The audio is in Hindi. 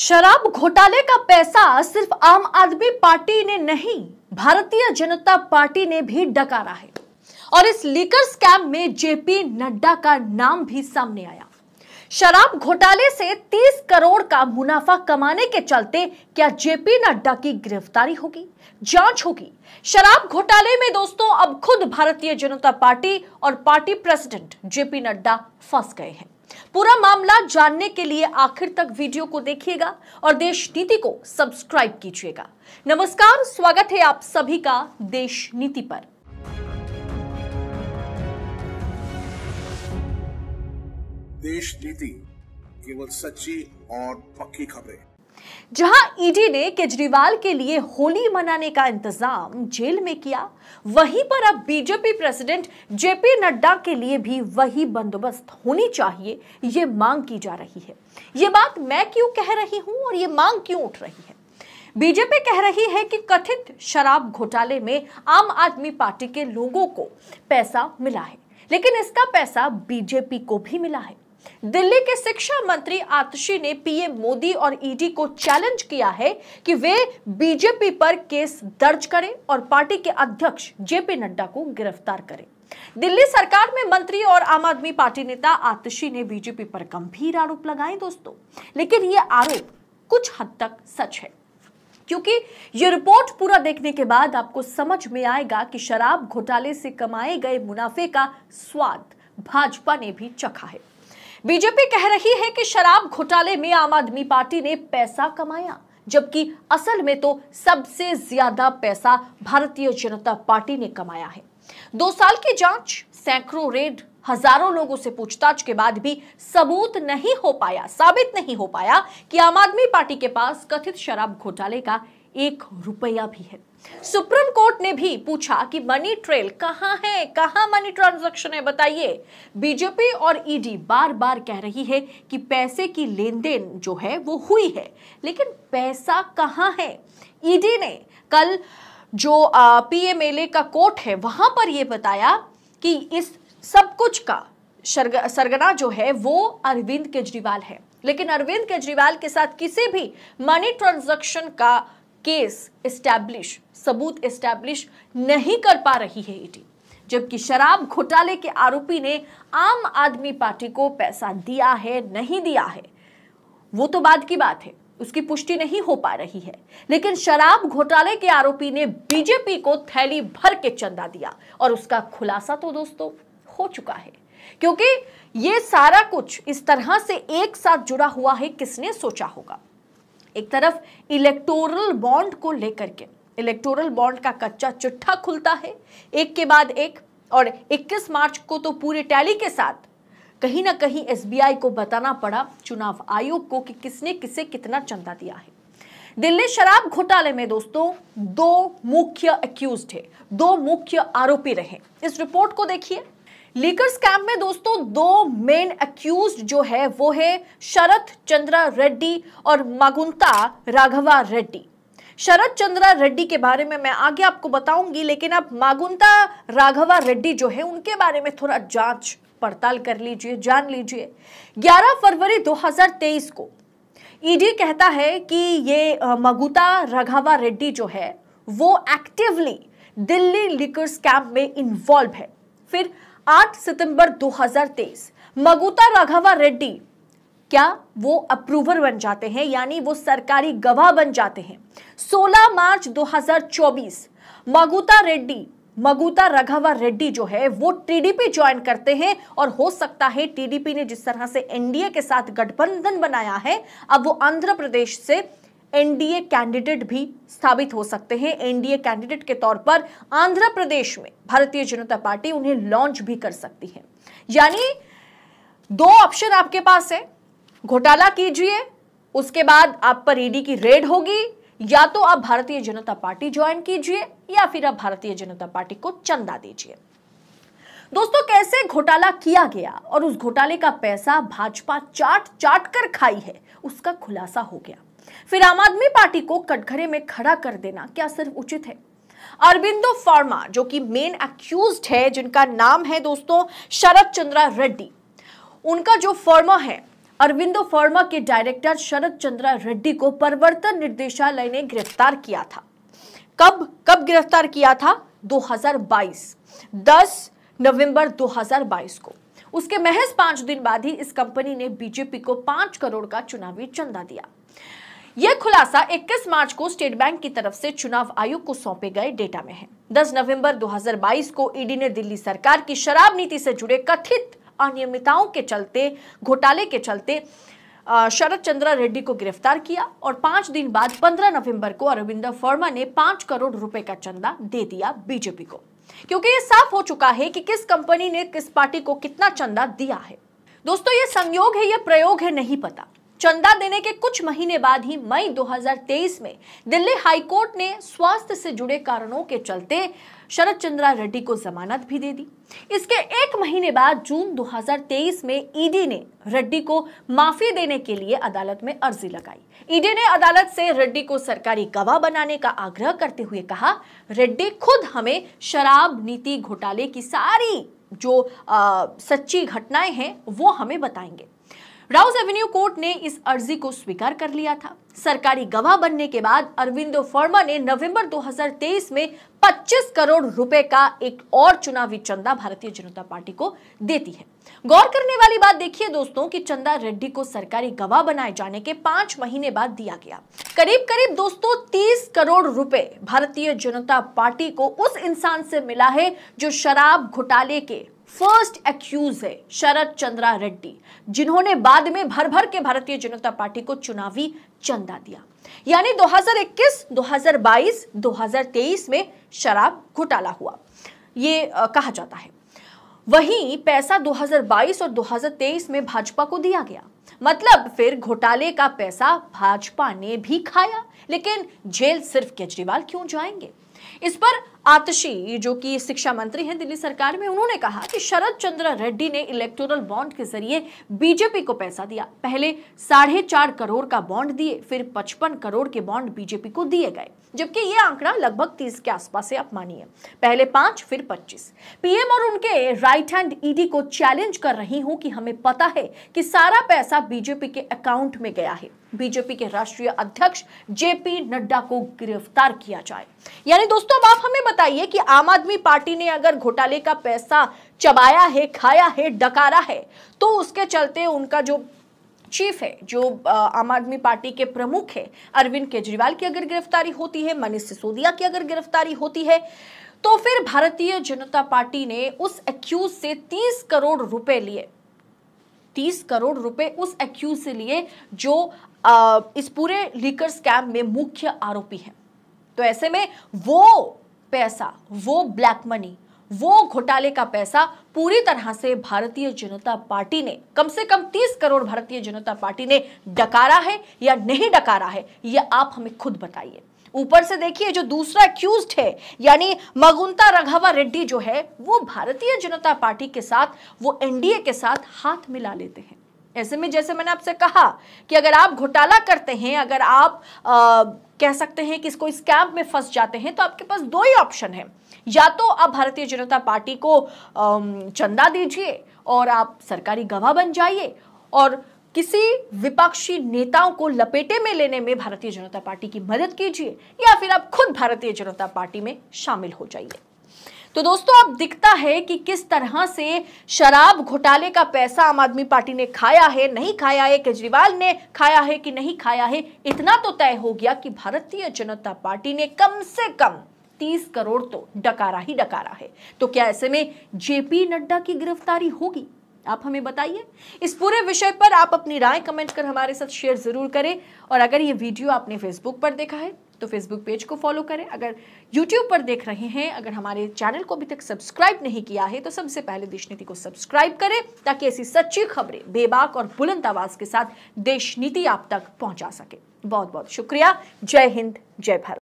शराब घोटाले का पैसा सिर्फ आम आदमी पार्टी ने नहीं भारतीय जनता पार्टी ने भी डकारा है और इस लीकर स्कैम में जेपी नड्डा का नाम भी सामने आया शराब घोटाले से 30 करोड़ का मुनाफा कमाने के चलते क्या जेपी नड्डा की गिरफ्तारी होगी जांच होगी शराब घोटाले में दोस्तों अब खुद भारतीय जनता पार्टी और पार्टी प्रेसिडेंट जेपी नड्डा फंस गए हैं पूरा मामला जानने के लिए आखिर तक वीडियो को देखिएगा और देश नीति को सब्सक्राइब कीजिएगा नमस्कार स्वागत है आप सभी का देश नीति पर देश नीति केवल सच्ची और पक्की खबरें जहां ईडी ने केजरीवाल के लिए होली मनाने का इंतजाम जेल में किया वहीं पर अब बीजेपी प्रेसिडेंट जेपी नड्डा के लिए भी वही बंदोबस्त होनी चाहिए यह मांग की जा रही है ये बात मैं क्यों कह रही हूं और ये मांग क्यों उठ रही है बीजेपी कह रही है कि कथित शराब घोटाले में आम आदमी पार्टी के लोगों को पैसा मिला है लेकिन इसका पैसा बीजेपी को भी मिला है दिल्ली के शिक्षा मंत्री आतशी ने पीएम मोदी और ईडी को चैलेंज किया है कि वे बीजेपी पर केस दर्ज करें और पार्टी के अध्यक्ष जेपी नड्डा को गिरफ्तार करें दिल्ली सरकार में मंत्री और आम आदमी पार्टी नेता आतशी ने बीजेपी पर गंभीर आरोप लगाए दोस्तों लेकिन यह आरोप कुछ हद तक सच है क्योंकि ये रिपोर्ट पूरा देखने के बाद आपको समझ में आएगा कि शराब घोटाले से कमाए गए मुनाफे का स्वाद भाजपा ने भी चखा है बीजेपी कह रही है कि शराब घोटाले में आम आदमी पार्टी ने पैसा कमाया जबकि असल में तो सबसे ज्यादा पैसा भारतीय जनता पार्टी ने कमाया है दो साल की जांच सैकड़ों रेड हजारों लोगों से पूछताछ के बाद भी सबूत नहीं हो पाया साबित नहीं हो पाया कि आम आदमी पार्टी के पास कथित शराब घोटाले का एक रुपया भी है सुप्रीम कोर्ट ने भी पूछा कि मनी ट्रेल कहां है कहां मनी ट्रांजैक्शन है बताइए बीजेपी और ईडी e बार बार कह रही है कि पैसे की लेन देन जो है वो हुई है लेकिन पैसा कहां है ईडी e ने कल जो पीएमएलए का कोर्ट है वहां पर यह बताया कि इस सब कुछ का सरगना जो है वो अरविंद केजरीवाल है लेकिन अरविंद केजरीवाल के साथ किसी भी मनी ट्रांजेक्शन का केस इस्टेब्लिश सबूत इस्टेब्लिश नहीं कर पा रही है ईडी जबकि शराब घोटाले के आरोपी ने आम आदमी पार्टी को पैसा दिया है नहीं दिया है वो तो बाद की बात है उसकी पुष्टि नहीं हो पा रही है लेकिन शराब घोटाले के आरोपी ने बीजेपी को थैली भर के चंदा दिया और उसका खुलासा तो दोस्तों हो चुका है क्योंकि ये सारा कुछ इस तरह से एक साथ जुड़ा हुआ है किसने सोचा होगा एक तरफ इलेक्टोरल बॉन्ड को लेकर के इलेक्टोरल बॉन्ड का कच्चा चिट्ठा खुलता है एक के बाद एक और 21 मार्च को तो पूरे टैली के साथ कहीं ना कहीं एसबीआई को बताना पड़ा चुनाव आयोग को कि किसने किसे कितना चंदा दिया है दिल्ली शराब घोटाले में दोस्तों दो मुख्य एक्यूज्ड है दो मुख्य आरोपी रहे इस रिपोर्ट को देखिए लीकर स्कैम में दोस्तों दो मेन एक्यूज जो है वो है शरद चंद्रा रेड्डी और मगुंता राघवा रेड्डी शरद चंद्रा रेड्डी के बारे में मैं आगे आपको बताऊंगी लेकिन अब मागुंता राघवा रेड्डी जो है उनके बारे में थोड़ा जांच पड़ताल कर लीजिए जान लीजिए 11 फरवरी 2023 को ईडी e कहता है कि ये मगुता राघवा रेड्डी जो है वो एक्टिवली दिल्ली लिकर्स कैंप में इन्वॉल्व है फिर 8 सितंबर 2023 मगुता राघवा रेड्डी क्या वो अप्रूवर बन जाते हैं यानी वो सरकारी गवाह बन जाते हैं 16 मार्च 2024 मगुता रेड्डी मगुता राघवा रेड्डी जो है वो टीडीपी ज्वाइन करते हैं और हो सकता है टीडीपी ने जिस तरह से एनडीए के साथ गठबंधन बनाया है अब वो आंध्र प्रदेश से एनडीए कैंडिडेट भी स्थापित हो सकते हैं एनडीए कैंडिडेट के तौर पर आंध्र प्रदेश में भारतीय जनता पार्टी उन्हें लॉन्च भी कर सकती है यानी दो ऑप्शन आपके पास है घोटाला कीजिए उसके बाद आप पर ईडी की रेड होगी या तो आप भारतीय जनता पार्टी ज्वाइन कीजिए या फिर आप भारतीय जनता पार्टी को चंदा दीजिए दोस्तों कैसे घोटाला किया गया और उस घोटाले का पैसा भाजपा चाट चाट कर खाई है उसका खुलासा हो गया फिर आम आदमी पार्टी को कटघरे में खड़ा कर देना क्या सिर्फ उचित है अरबिंदो फार्मा जो कि मेन एक्यूज है जिनका नाम है दोस्तों शरद चंद्रा रेड्डी उनका जो फर्मा है अरविंदो फर्मा के डायरेक्टर शरद चंद्रा रेड्डी को परिवर्तन निर्देशालय ने गिरफ्तार किया था कब कब गिरफ्तार किया था 2022 10 नवंबर 2022 को उसके महज पांच दिन बाद ही इस कंपनी ने बीजेपी को पांच करोड़ का चुनावी चंदा दिया यह खुलासा 21 मार्च को स्टेट बैंक की तरफ से चुनाव आयोग को सौंपे गए डेटा में है 10 नवंबर 2022 को ईडी ने दिल्ली सरकार की शराब नीति से जुड़े कथित अनियमितताओं के चलते घोटाले के चलते शरद चंद्रा रेड्डी को गिरफ्तार किया और पांच दिन बाद 15 नवंबर को अरविंद फर्मा ने पांच करोड़ रुपए का चंदा दे दिया बीजेपी को क्योंकि यह साफ हो चुका है कि किस कंपनी ने किस पार्टी को कितना चंदा दिया है दोस्तों ये संयोग है यह प्रयोग है नहीं पता चंदा देने के कुछ महीने बाद ही मई 2023 में दिल्ली हाईकोर्ट ने स्वास्थ्य से जुड़े कारणों के चलते शरद चंद्रा रेड्डी को जमानत भी दे दी इसके एक महीने बाद जून 2023 में ईडी ने रेड्डी को माफी देने के लिए अदालत में अर्जी लगाई ईडी ने अदालत से रेड्डी को सरकारी गवाह बनाने का आग्रह करते हुए कहा रेड्डी खुद हमें शराब नीति घोटाले की सारी जो आ, सच्ची घटनाएं हैं वो हमें बताएंगे राउस एवेन्यू कोर्ट ने इस अर्जी को स्वीकार कर लिया था सरकारी गवाह बनने के बाद अरविंदो फर्मा ने नवंबर 2023 में 25 करोड़ रुपए का एक और चुनावी चंदा भारतीय जनता पार्टी को देती है गौर करने वाली बात देखिए दोस्तों कि चंदा रेड्डी को सरकारी गवाह बनाए जाने के पांच महीने बाद दिया गया करीब करीब दोस्तों 30 करोड़ रुपए भारतीय जनता पार्टी को उस इंसान से मिला है जो शराब घोटाले के फर्स्ट एक्यूज है शरद चंद्रा रेड्डी जिन्होंने बाद में भर भर के भारतीय जनता पार्टी को चुनावी चंदा दिया यानी 2021, 2022, 2023 में शराब घोटाला हुआ ये कहा जाता है वहीं पैसा 2022 और 2023 में भाजपा को दिया गया मतलब फिर घोटाले का पैसा भाजपा ने भी खाया लेकिन जेल सिर्फ केजरीवाल क्यों जाएंगे इस पर आतशी जो कि शिक्षा मंत्री हैं दिल्ली सरकार में उन्होंने कहा कि शरद चंद्र रेड्डी ने इलेक्टोरल बॉन्ड के जरिए बीजेपी को पैसा दिया पहले साढ़े चार करोड़ का बॉन्ड दिए फिर पचपन करोड़ के बॉन्ड बीजेपी को दिए गए जबकि ये आंकड़ा लगभग तीस के आसपास से अपमानी है पहले पांच फिर पच्चीस पीएम और उनके राइट हैंड ईडी को चैलेंज कर रही हूं कि हमें पता है कि सारा पैसा बीजेपी के अकाउंट में गया है बीजेपी के राष्ट्रीय अध्यक्ष जेपी नड्डा को गिरफ्तार किया जाए यानी दोस्तों अब आप हमें बता बताइए कि आम आदमी पार्टी ने अगर घोटाले का पैसा चबाया है खाया है डकारा है तो उसके चलते उनका जो चीफ है जो आम आदमी पार्टी के प्रमुख है अरविंद केजरीवाल की अगर गिरफ्तारी होती है मनीष सिसोदिया की अगर गिरफ्तारी होती है तो फिर भारतीय जनता पार्टी ने उस एक्यूज से 30 करोड़ रुपए लिए 30 करोड़ रुपए उस एक्यूज से लिए जो आ, इस पूरे लीकर स्कैम में मुख्य आरोपी है तो ऐसे में वो पैसा वो ब्लैक मनी वो घोटाले का पैसा पूरी तरह से भारतीय जनता पार्टी ने कम से कम 30 करोड़ भारतीय जनता पार्टी ने डकारा है या नहीं डकारा है यह आप हमें खुद बताइए ऊपर से देखिए जो दूसरा एक्यूज है यानी मगुंता रघावा रेड्डी जो है वो भारतीय जनता पार्टी के साथ वो एनडीए के साथ हाथ मिला लेते हैं ऐसे में जैसे मैंने आपसे कहा कि अगर आप घोटाला करते हैं अगर आप आ, कह सकते हैं कि कोई स्कैम में फंस जाते हैं तो आपके पास दो ही ऑप्शन है या तो आप भारतीय जनता पार्टी को आ, चंदा दीजिए और आप सरकारी गवाह बन जाइए और किसी विपक्षी नेताओं को लपेटे में लेने में भारतीय जनता पार्टी की मदद कीजिए या फिर आप खुद भारतीय जनता पार्टी में शामिल हो जाइए तो दोस्तों अब दिखता है कि किस तरह से शराब घोटाले का पैसा आम आदमी पार्टी ने खाया है नहीं खाया है केजरीवाल ने खाया है कि नहीं खाया है इतना तो तय हो गया कि भारतीय जनता पार्टी ने कम से कम तीस करोड़ तो डकारा ही डकारा है तो क्या ऐसे में जेपी नड्डा की गिरफ्तारी होगी आप हमें बताइए इस पूरे विषय पर आप अपनी राय कमेंट कर हमारे साथ शेयर ज़रूर करें और अगर ये वीडियो आपने फेसबुक पर देखा है तो फेसबुक पेज को फॉलो करें अगर यूट्यूब पर देख रहे हैं अगर हमारे चैनल को अभी तक सब्सक्राइब नहीं किया है तो सबसे पहले देश नीति को सब्सक्राइब करें ताकि ऐसी सच्ची खबरें बेबाक और बुलंद आवाज के साथ देश नीति आप तक पहुंचा सके बहुत बहुत शुक्रिया जय हिंद जय भारत